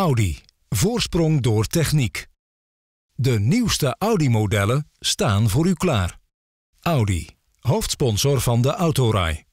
Audi. Voorsprong door techniek. De nieuwste Audi-modellen staan voor u klaar. Audi, hoofdsponsor van de Autorij.